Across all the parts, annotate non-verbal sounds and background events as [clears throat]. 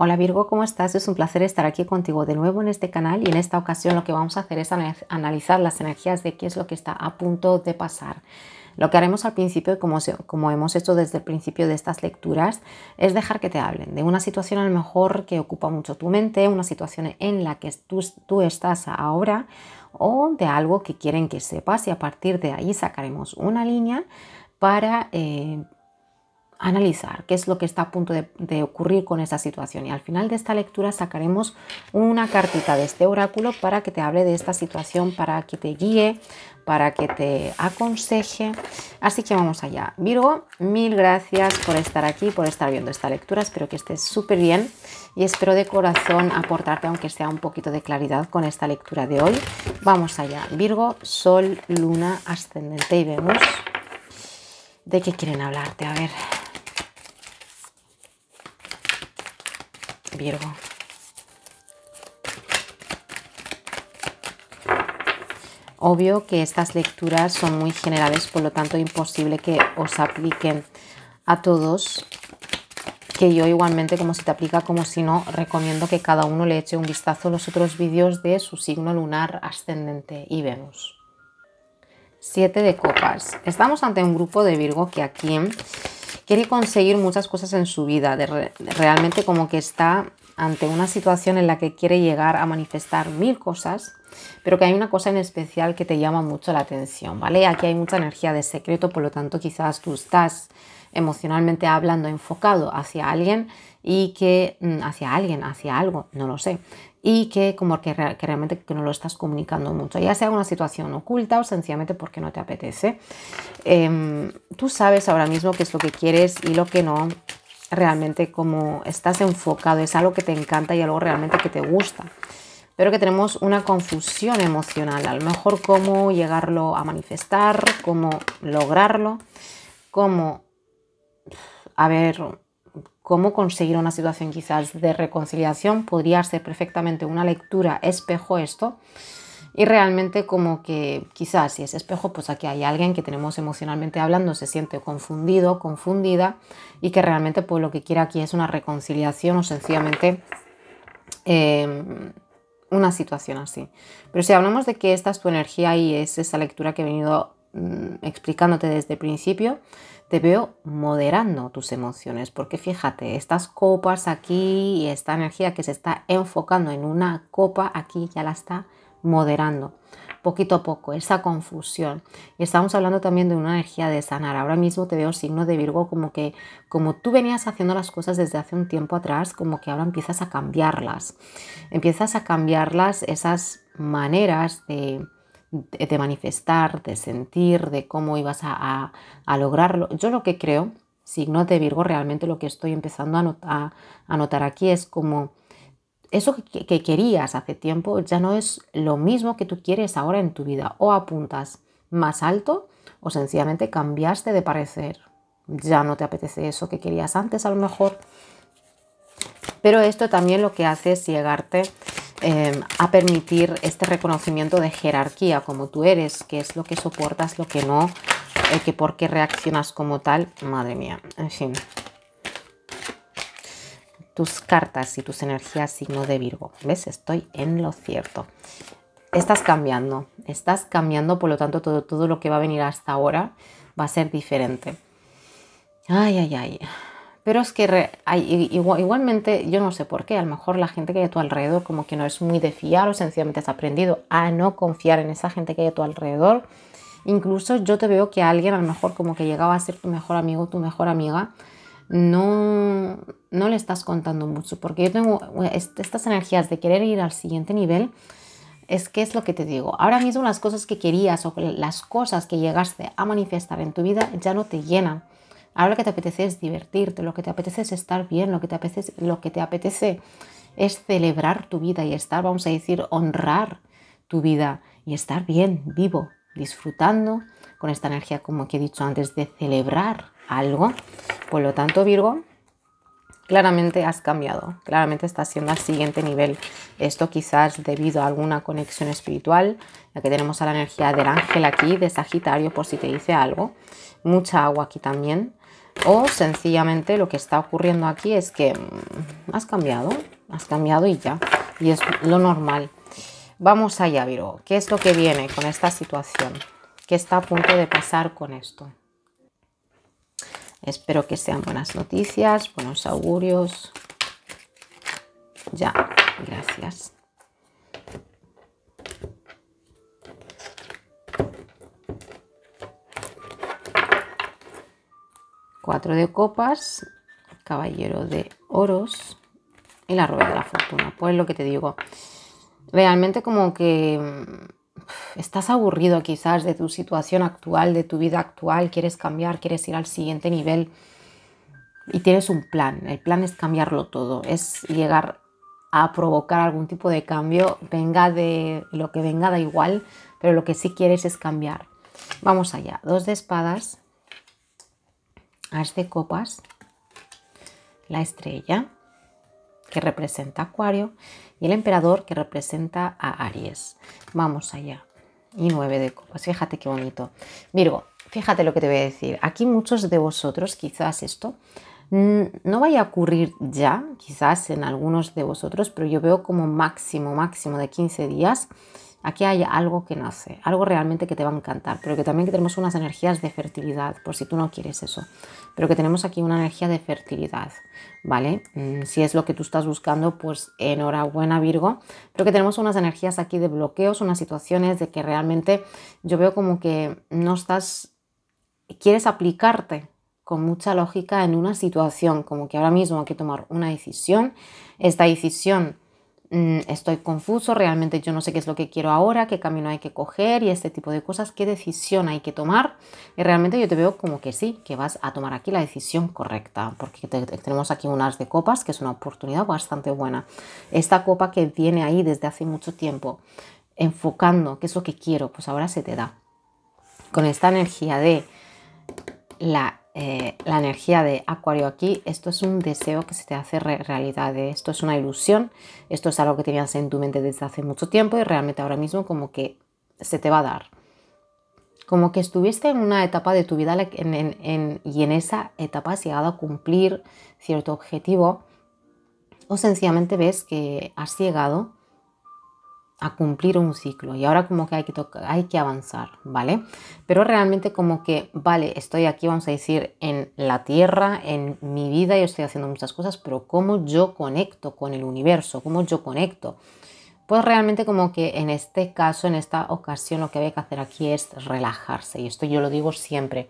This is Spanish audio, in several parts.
Hola Virgo, ¿cómo estás? Es un placer estar aquí contigo de nuevo en este canal y en esta ocasión lo que vamos a hacer es analizar las energías de qué es lo que está a punto de pasar. Lo que haremos al principio, como, hemos hecho desde el principio de estas lecturas, es dejar que te hablen de una situación a lo mejor que ocupa mucho tu mente, una situación en la que tú, estás ahora o de algo que quieren que sepas y a partir de ahí sacaremos una línea para... Eh, analizar qué es lo que está a punto de, ocurrir con esa situación. Y al final de esta lectura sacaremos una cartita de este oráculo para que te hable de esta situación, para que te guíe, para que te aconseje. Así que vamos allá. Virgo, mil gracias por estar aquí, por estar viendo esta lectura. Espero que estés súper bien y espero de corazón aportarte, aunque sea un poquito de claridad, con esta lectura de hoy. Vamos allá. Virgo, Sol, Luna, Ascendente y vemos ¿De qué quieren hablarte? A ver. Virgo. Obvio que estas lecturas son muy generales, por lo tanto imposible que os apliquen a todos, que yo igualmente como si te aplica como si no, recomiendo que cada uno le eche un vistazo a los otros vídeos de su signo lunar ascendente y vemos 7 de copas. Estamos ante un grupo de Virgo que aquí quiere conseguir muchas cosas en su vida, de realmente como que está ante una situación en la que quiere llegar a manifestar mil cosas, pero que hay una cosa en especial que te llama mucho la atención, ¿vale? Aquí hay mucha energía de secreto, por lo tanto quizás tú estás emocionalmente hablando enfocado hacia alguien y que mm, hacia alguien, hacia algo, no lo sé, y que como que, realmente que no lo estás comunicando mucho, ya sea una situación oculta o sencillamente porque no te apetece. Em, tú sabes ahora mismo qué es lo que quieres y lo que no, realmente como estás enfocado, es algo que te encanta y algo realmente que te gusta pero que tenemos una confusión emocional, a lo mejor cómo llegarlo a manifestar, cómo lograrlo, cómo a ver cómo conseguir una situación quizás de reconciliación, podría ser perfectamente una lectura espejo esto. Y realmente como que quizás si es espejo, pues aquí hay alguien que tenemos emocionalmente hablando, se siente confundido, confundida y que realmente pues lo que quiere aquí es una reconciliación o sencillamente em, una situación así. Pero si hablamos de que esta es tu energía y es esa lectura que he venido Mm, explicándote desde el principio, te veo moderando tus emociones, porque fíjate, estas copas aquí y esta energía que se está enfocando en una copa aquí ya la está moderando poquito a poco esa confusión. Y estamos hablando también de una energía de sanar. Ahora mismo te veo signo de Virgo como que como tú venías haciendo las cosas desde hace un tiempo atrás, como que ahora empiezas a cambiarlas. Empiezas a cambiarlas esas maneras de de manifestar, de sentir, de cómo ibas a, lograrlo. Yo lo que creo, signo de Virgo, realmente lo que estoy empezando a, notar aquí es como eso que, que, querías hace tiempo ya no es lo mismo que tú quieres ahora en tu vida. O apuntas más alto o sencillamente cambiaste de parecer. Ya no te apetece eso que querías antes a lo mejor. Pero esto también lo que hace es llegarte Em, a permitir este reconocimiento de jerarquía como tú eres, qué es lo que soportas, lo que no, eh, que por qué reaccionas como tal, madre mía, en fin. Tus cartas y tus energías signo de Virgo, ¿ves? Estoy en lo cierto. Estás cambiando, estás cambiando, por lo tanto todo, todo lo que va a venir hasta ahora va a ser diferente. Ay, ay, ay. Pero es que igualmente, yo no sé por qué, a lo mejor la gente que hay a tu alrededor como que no es muy de fiar o sencillamente has aprendido a no confiar en esa gente que hay a tu alrededor. Incluso yo te veo que alguien a lo mejor como que llegaba a ser tu mejor amigo, tu mejor amiga, no, no le estás contando mucho, porque yo tengo eh, estas energías de querer ir al siguiente nivel, es que es lo que te digo, ahora mismo las cosas que querías o las cosas que llegaste a manifestar en tu vida ya no te llenan. Ahora lo que te apetece es divertirte, lo que te apetece es estar bien, lo que te apetece, lo que te apetece es celebrar tu vida y estar, vamos a decir, honrar tu vida y estar bien, vivo, disfrutando con esta energía, como que he dicho antes, de celebrar algo. Por lo tanto, Virgo, claramente has cambiado, claramente estás siendo al siguiente nivel. Esto quizás debido a alguna conexión espiritual, ya que tenemos a la energía del ángel aquí, de Sagitario, por si te dice algo. Mucha agua aquí también. O sencillamente lo que está ocurriendo aquí es que mm, has cambiado, has cambiado y ya, y es lo normal. Vamos allá, Virgo. ¿Qué es lo que viene con esta situación? ¿Qué está a punto de pasar con esto? Espero que sean buenas noticias, buenos augurios. Ya, gracias. cuatro de copas, caballero de oros y la rueda de la fortuna. Pues lo que te digo, realmente como que mm, estás aburrido quizás de tu situación actual, de tu vida actual, quieres cambiar, quieres ir al siguiente nivel y tienes un plan. El plan es cambiarlo todo, es llegar a provocar algún tipo de cambio, venga de lo que venga da igual, pero lo que sí quieres es cambiar. Vamos allá, dos de espadas, As de copas, la estrella, que representa Acuario, y el emperador, que representa a Aries. Vamos allá. Y nueve de copas, fíjate qué bonito. Virgo, fíjate lo que te voy a decir. Aquí muchos de vosotros, quizás esto no vaya a ocurrir ya, quizás en algunos de vosotros, pero yo veo como máximo, máximo de 15 días Aquí hay algo que nace, algo realmente que te va a encantar, pero que también que tenemos unas energías de fertilidad, por si tú no quieres eso, pero que tenemos aquí una energía de fertilidad, ¿vale? Mm, si es lo que tú estás buscando, pues enhorabuena Virgo, pero que tenemos unas energías aquí de bloqueos, unas situaciones de que realmente yo veo como que no estás, quieres aplicarte con mucha lógica en una situación, como que ahora mismo hay que tomar una decisión, esta decisión Mm, estoy confuso, realmente yo no sé qué es lo que quiero ahora, qué camino hay que coger y este tipo de cosas, qué decisión hay que tomar. Y realmente yo te veo como que sí, que vas a tomar aquí la decisión correcta, porque tenemos aquí un as de copas, que es una oportunidad bastante buena. Esta copa que viene ahí desde hace mucho tiempo, enfocando qué es lo que quiero, pues ahora se te da. Con esta energía de eh, la, energía de Acuario aquí, esto es un deseo que se te hace realidad, ¿eh? esto es una ilusión, esto es algo que tenías en tu mente desde hace mucho tiempo y realmente ahora mismo como que se te va a dar. Como que estuviste en una etapa de tu vida y en esa etapa has llegado a cumplir cierto objetivo o sencillamente ves que has llegado a cumplir un ciclo y ahora como que hay que, hay que avanzar, ¿vale? Pero realmente como que, vale, estoy aquí, vamos a decir, en la tierra, en mi vida, yo estoy haciendo muchas cosas, pero ¿cómo yo conecto con el universo? ¿Cómo yo conecto? Pues realmente como que en este caso, en esta ocasión, lo que había que hacer aquí es relajarse. Y esto yo lo digo siempre.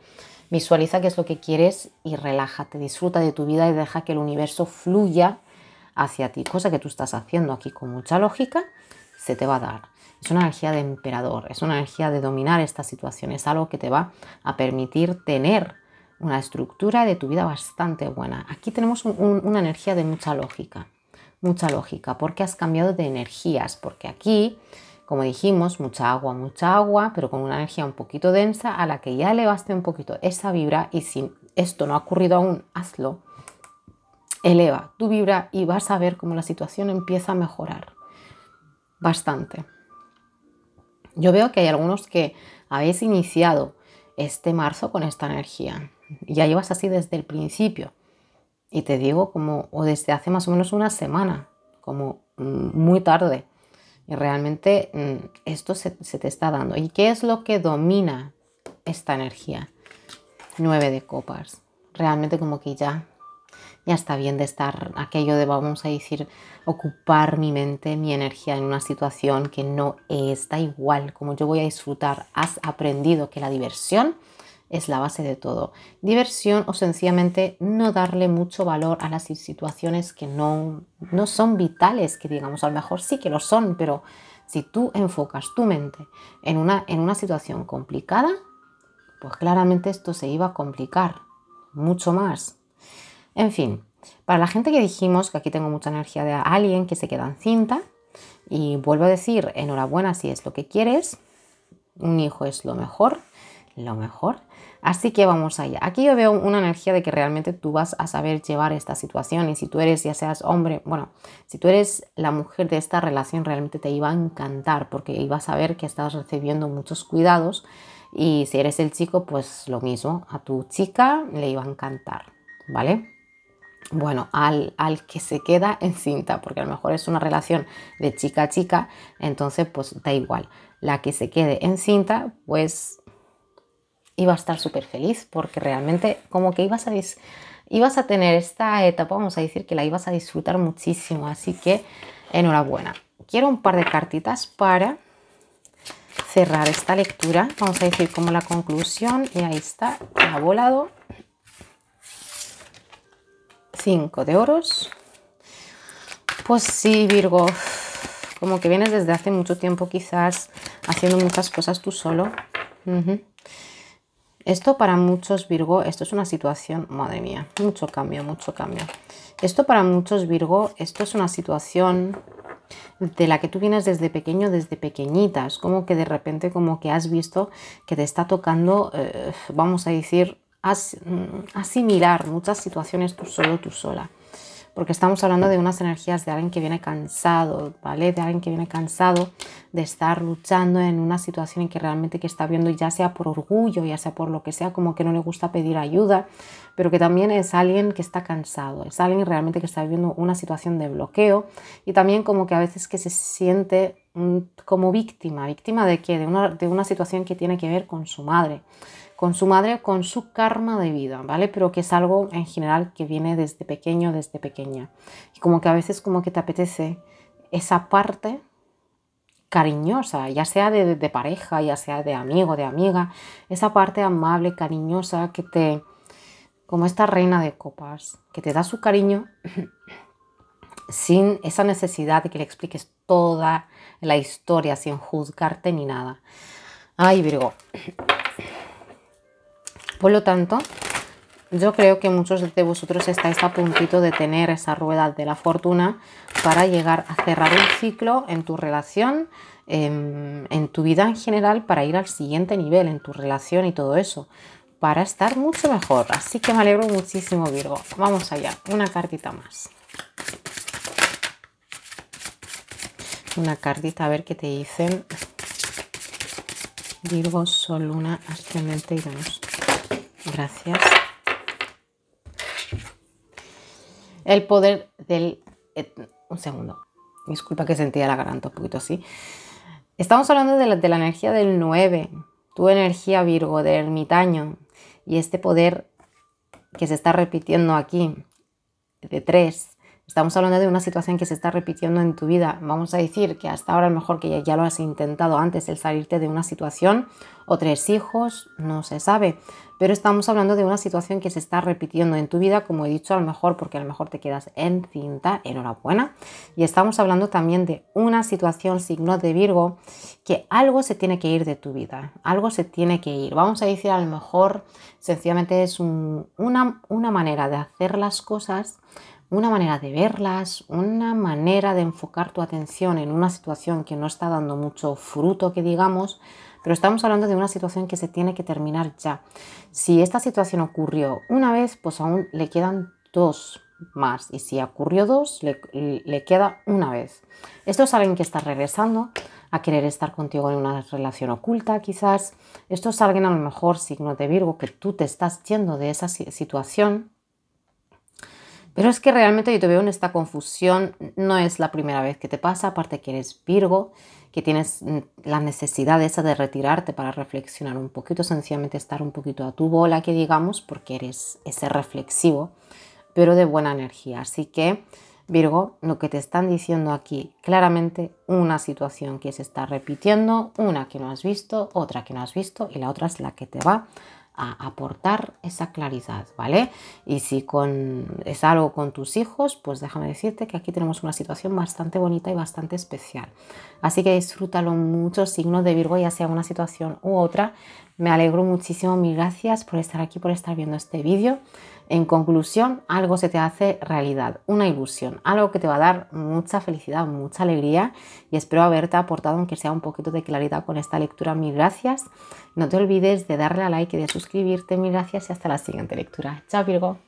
Visualiza qué es lo que quieres y relájate, disfruta de tu vida y deja que el universo fluya hacia ti, cosa que tú estás haciendo aquí con mucha lógica se te va a dar. Es una energía de emperador, es una energía de dominar esta situación, es algo que te va a permitir tener una estructura de tu vida bastante buena. Aquí tenemos una energía de mucha lógica, mucha lógica, porque has cambiado de energías, porque aquí, como dijimos, mucha agua, mucha agua, pero con una energía un poquito densa a la que ya elevaste un poquito esa vibra y si esto no ha ocurrido aún, hazlo, eleva tu vibra y vas a ver cómo la situación empieza a mejorar bastante. Yo veo que hay algunos que habéis iniciado este marzo con esta energía. Ya llevas así desde el principio. Y te digo como, o desde hace más o menos una semana, como mm, muy tarde. Y realmente mm, esto se, te está dando. ¿Y qué es lo que domina esta energía? Nueve de copas. Realmente como que ya ya está bien de estar aquello de, vamos a decir, ocupar mi mente, mi energía en una situación que no está igual, como yo voy a disfrutar. Has aprendido que la diversión es la base de todo. Diversión o sencillamente no darle mucho valor a las situaciones que no, no son vitales, que digamos, a lo mejor sí que lo son, pero si tú enfocas tu mente en una, en una situación complicada, pues claramente esto se iba a complicar mucho más. En fin, para la gente que dijimos que aquí tengo mucha energía de alguien que se queda en cinta, y vuelvo a decir, enhorabuena si es lo que quieres, un hijo es lo mejor, lo mejor. Así que vamos allá. Aquí yo veo una energía de que realmente tú vas a saber llevar esta situación y si tú eres, ya seas hombre, bueno, si tú eres la mujer de esta relación, realmente te iba a encantar porque ibas a ver que estabas recibiendo muchos cuidados y si eres el chico, pues lo mismo, a tu chica le iba a encantar, ¿vale? bueno, al, que se queda en cinta, porque a lo mejor es una relación de chica a chica, entonces pues da igual. La que se quede en cinta, pues iba a estar súper feliz, porque realmente como que ibas a, ibas a tener esta etapa, vamos a decir que la ibas a disfrutar muchísimo, así que enhorabuena. Quiero un par de cartitas para cerrar esta lectura, vamos a decir como la conclusión, y ahí está, ha volado 5 de oros. Pues sí, Virgo, como que vienes desde hace mucho tiempo quizás haciendo muchas cosas tú solo. Esto para muchos Virgo, esto es una situación, madre mía, mucho cambio, mucho cambio. Esto para muchos Virgo, esto es una situación de la que tú vienes desde pequeño, desde pequeñitas, como que de repente como que has visto que te está tocando, eh, vamos a decir, asimilar muchas situaciones tú solo, tú sola. Porque estamos hablando de unas energías de alguien que viene cansado, ¿vale? De alguien que viene cansado de estar luchando en una situación en que realmente que está viendo, ya sea por orgullo, ya sea por lo que sea, como que no le gusta pedir ayuda, pero que también es alguien que está cansado, es alguien realmente que está viviendo una situación de bloqueo y también como que a veces que se siente como víctima, víctima de qué? De una, de una situación que tiene que ver con su madre con su madre, con su karma de vida, ¿vale? Pero que es algo en general que viene desde pequeño, desde pequeña. Y como que a veces como que te apetece esa parte cariñosa, ya sea de, pareja, ya sea de amigo, de amiga, esa parte amable, cariñosa, que te, como esta reina de copas, que te da su cariño [clears throat] sin esa necesidad de que le expliques toda la historia, sin juzgarte ni nada. Ay, Virgo. [clears throat] Por lo tanto, yo creo que muchos de vosotros estáis a puntito de tener esa rueda de la fortuna para llegar a cerrar un ciclo en tu relación, em, en, tu vida en general, para ir al siguiente nivel en tu relación y todo eso, para estar mucho mejor. Así que me alegro muchísimo, Virgo. Vamos allá, una cartita más. Una cartita, a ver qué te dicen. Virgo, Sol, Luna, Ascendente y gracias. El poder del... un segundo. Disculpa que sentía la garganta un poquito así. Estamos hablando de la, energía del 9, tu energía Virgo, del ermitaño, y este poder que se está repitiendo aquí, de 3, Estamos hablando de una situación que se está repitiendo en tu vida. Vamos a decir que hasta ahora a lo mejor que ya, lo has intentado antes, el salirte de una situación o tres hijos, no se sabe. Pero estamos hablando de una situación que se está repitiendo en tu vida, como he dicho, a lo mejor porque a lo mejor te quedas encinta, enhorabuena. Y estamos hablando también de una situación signo de Virgo, que algo se tiene que ir de tu vida, algo se tiene que ir. Vamos a decir a lo mejor sencillamente es una, una manera de hacer las cosas una manera de verlas, una manera de enfocar tu atención en una situación que no está dando mucho fruto, que digamos, pero estamos hablando de una situación que se tiene que terminar ya. Si esta situación ocurrió una vez, pues aún le quedan dos más y si ocurrió dos, le, queda una vez. Esto es alguien que está regresando a querer estar contigo en una relación oculta, quizás. Esto es alguien a lo mejor signo de Virgo que tú te estás yendo de esa situación pero es que realmente yo te veo en esta confusión, no es la primera vez que te pasa, aparte que eres Virgo, que tienes mm, la necesidad esa de retirarte para reflexionar un poquito, sencillamente estar un poquito a tu bola, que digamos, porque eres ese reflexivo, pero de buena energía. Así que, Virgo, lo que te están diciendo aquí, claramente una situación que se está repitiendo, una que no has visto, otra que no has visto y la otra es la que te va a aportar esa claridad, ¿vale? Y si con, es algo con tus hijos, pues déjame decirte que aquí tenemos una situación bastante bonita y bastante especial. Así que disfrútalo mucho, signo de Virgo, ya sea una situación u otra. Me alegro muchísimo, mil gracias por estar aquí, por estar viendo este vídeo. En conclusión, algo se te hace realidad, una ilusión, algo que te va a dar mucha felicidad, mucha alegría y espero haberte aportado, aunque sea un poquito de claridad con esta lectura. Mil gracias. No te olvides de darle a like y de suscribirte. Mil gracias y hasta la siguiente lectura. Chao Virgo.